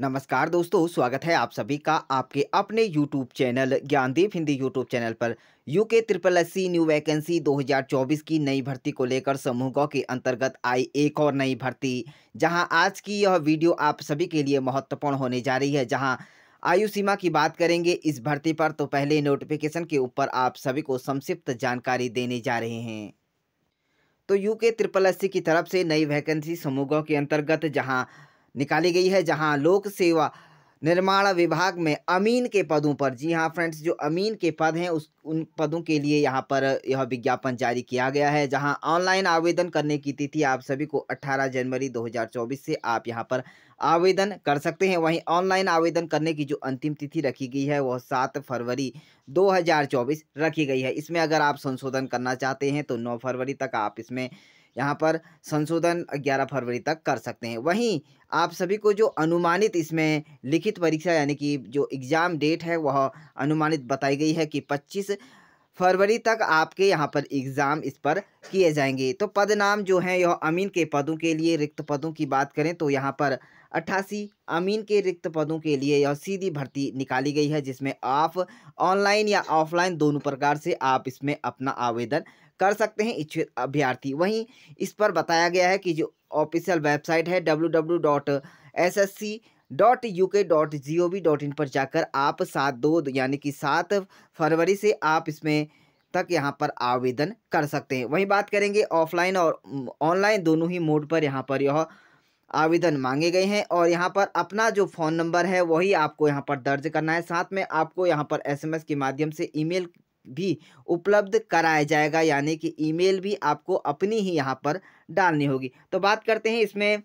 नमस्कार दोस्तों स्वागत है आप सभी का आपके अपने YouTube channel Gyandeep Hindi YouTube channel पर UK triple S new vacancy 2024 की नई भर्ती को लेकर समूह ग के अंतर्गत आई एक और नई भर्ती जहां आज की यह वीडियो आप सभी के लिए महत्वपूर्ण होने जा रही है जहां आयु सीमा की बात करेंगे इस भर्ती पर तो पहले नोटिफिकेशन के ऊपर आप सभी को संक्षिप्त जानकारी देने जा रहे हैं तो यूके ट्रिपल एस की तरफ से नई वैकेंसी समूह के अंतर्गत जहाँ निकाली गई है जहां लोक सेवा निर्माण विभाग में अमीन के पदों पर जी हाँ फ्रेंड्स जो अमीन के पद हैं उस उन पदों के लिए यहाँ पर यह विज्ञापन जारी किया गया है जहाँ ऑनलाइन आवेदन करने की तिथि आप सभी को 18 जनवरी 2024 से आप यहाँ पर आवेदन कर सकते हैं वहीं ऑनलाइन आवेदन करने की जो अंतिम तिथि रखी गई है वह सात फरवरी 2024 रखी गई है इसमें अगर आप संशोधन करना चाहते हैं तो नौ फरवरी तक आप इसमें यहाँ पर संशोधन 11 फरवरी तक कर सकते हैं वहीं आप सभी को जो अनुमानित इसमें लिखित परीक्षा यानी कि जो एग्ज़ाम डेट है वह अनुमानित बताई गई है कि पच्चीस फरवरी तक आपके यहाँ पर एग्ज़ाम इस पर किए जाएंगे तो पद नाम जो हैं यह अमीन के पदों के लिए रिक्त पदों की बात करें तो यहाँ पर अट्ठासी अमीन के रिक्त पदों के लिए यह सीधी भर्ती निकाली गई है जिसमें आप ऑनलाइन या ऑफलाइन दोनों प्रकार से आप इसमें अपना आवेदन कर सकते हैं इच्छुक अभ्यर्थी वहीं इस पर बताया गया है कि जो ऑफिशियल वेबसाइट है W W dot S S C dot U K dot G O V dot in पर जाकर आप सात दो यानी कि सात फरवरी से आप इसमें तक यहाँ पर आवेदन कर सकते हैं वहीं बात करेंगे ऑफलाइन और ऑनलाइन दोनों ही मोड पर यहाँ पर यह आवेदन मांगे गए हैं और यहाँ पर अपना जो फ़ोन नंबर है वही आपको यहाँ पर दर्ज करना है साथ में आपको यहाँ पर एसएमएस के माध्यम से ईमेल भी उपलब्ध कराया जाएगा यानी कि ईमेल भी आपको अपनी ही यहाँ पर डालनी होगी तो बात करते हैं इसमें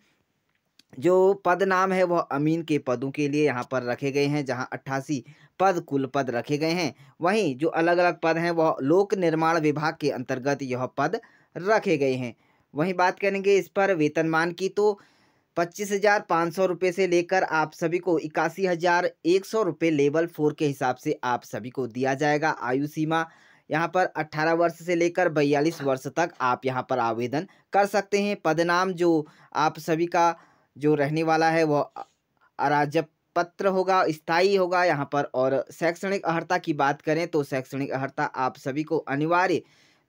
जो पद नाम है वह अमीन के पदों के लिए यहाँ पर रखे गए हैं जहाँ अट्ठासी पद कुल पद रखे गए हैं वहीं जो अलग अलग पद हैं वह लोक निर्माण विभाग के अंतर्गत यह पद रखे गए हैं वहीं बात करेंगे इस पर वेतनमान की तो पच्चीस हज़ार पाँच सौ रुपये से लेकर आप सभी को इक्यासी हज़ार एक सौ रुपये लेवल फोर के हिसाब से आप सभी को दिया जाएगा आयु सीमा यहाँ पर 18 वर्ष से लेकर बयालीस वर्ष तक आप यहाँ पर आवेदन कर सकते हैं पदनाम जो आप सभी का जो रहने वाला है वह अराजप पत्र होगा स्थायी होगा यहाँ पर और शैक्षणिक अर्ता की बात करें तो शैक्षणिक अर्ता आप सभी को अनिवार्य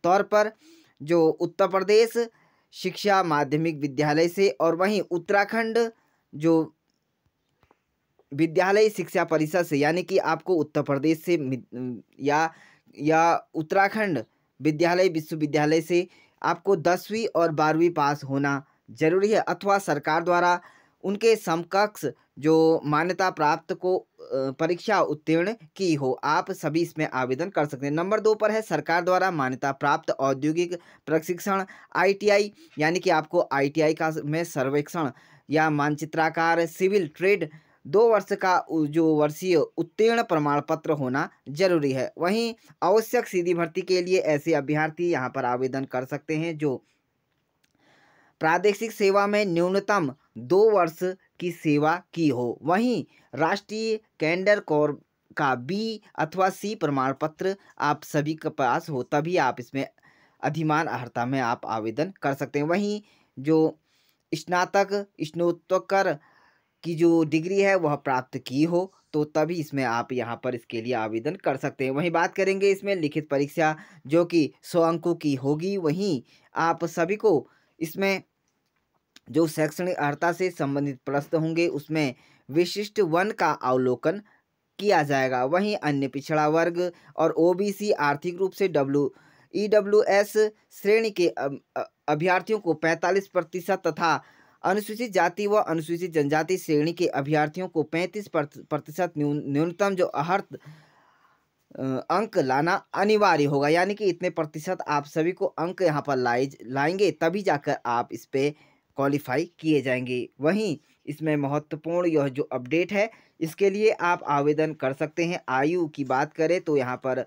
तौर पर जो उत्तर प्रदेश शिक्षा माध्यमिक विद्यालय से और वहीं उत्तराखंड जो विद्यालय शिक्षा परिषद से यानी कि आपको उत्तर प्रदेश से या या उत्तराखंड विद्यालय विश्वविद्यालय से आपको दसवीं और बारहवीं पास होना जरूरी है अथवा सरकार द्वारा उनके समकक्ष जो मान्यता प्राप्त को परीक्षा उत्तीर्ण की हो आप सभी इसमें आवेदन कर सकते हैं नंबर दो पर है सरकार द्वारा मान्यता प्राप्त औद्योगिक प्रशिक्षण आईटीआई यानी कि आपको आईटीआई का में सर्वेक्षण या मानचित्राकार सिविल ट्रेड दो वर्ष का जो वर्षीय उत्तीर्ण प्रमाण पत्र होना जरूरी है वहीं आवश्यक सीधी भर्ती के लिए ऐसे अभ्यर्थी यहाँ पर आवेदन कर सकते हैं जो प्रादेशिक सेवा में न्यूनतम दो वर्ष की सेवा की हो वहीं राष्ट्रीय कैंडर कोर का बी अथवा सी प्रमाण पत्र आप सभी के पास हो तभी आप इसमें अधिमान अर्ता में आप आवेदन कर सकते हैं वहीं जो स्नातक स्नोत्तर की जो डिग्री है वह प्राप्त की हो तो तभी इसमें आप यहाँ पर इसके लिए आवेदन कर सकते हैं वहीं बात करेंगे इसमें लिखित परीक्षा जो कि सौ अंकों की होगी वहीं आप सभी को इसमें जो शैक्षणिक अर्हता से संबंधित प्रश्न होंगे उसमें विशिष्ट वन का अवलोकन किया जाएगा वहीं अन्य पिछड़ा वर्ग और ओबीसी आर्थिक रूप से डब्ल्यू ईडब्ल्यूएस श्रेणी के अभ्यर्थियों को 45 प्रतिशत तथा अनुसूचित जाति व अनुसूचित जनजाति श्रेणी के अभ्यर्थियों को 35 प्रतिशत न्यूनतम जो अहर्थ अंक लाना अनिवार्य होगा यानी कि इतने प्रतिशत आप सभी को अंक यहाँ पर लाए लाएंगे तभी जाकर आप इस पर क्वालिफाई किए जाएंगे वहीं इसमें महत्वपूर्ण यह जो अपडेट है इसके लिए आप आवेदन कर सकते हैं आयु की बात करें तो यहाँ पर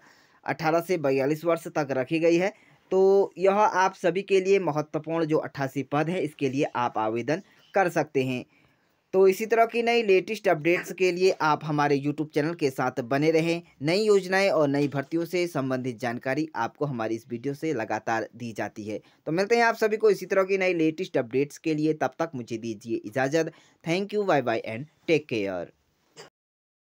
18 से बयालीस वर्ष तक रखी गई है तो यह आप सभी के लिए महत्वपूर्ण जो अट्ठासी पद है इसके लिए आप आवेदन कर सकते हैं तो इसी तरह की नई लेटेस्ट अपडेट्स के लिए आप हमारे यूट्यूब चैनल के साथ बने रहें नई योजनाएं और नई भर्तियों से संबंधित जानकारी आपको हमारी इस वीडियो से लगातार दी जाती है तो मिलते हैं आप सभी को इसी तरह की नई लेटेस्ट अपडेट्स के लिए तब तक मुझे दीजिए इजाज़त thank you bye bye and take care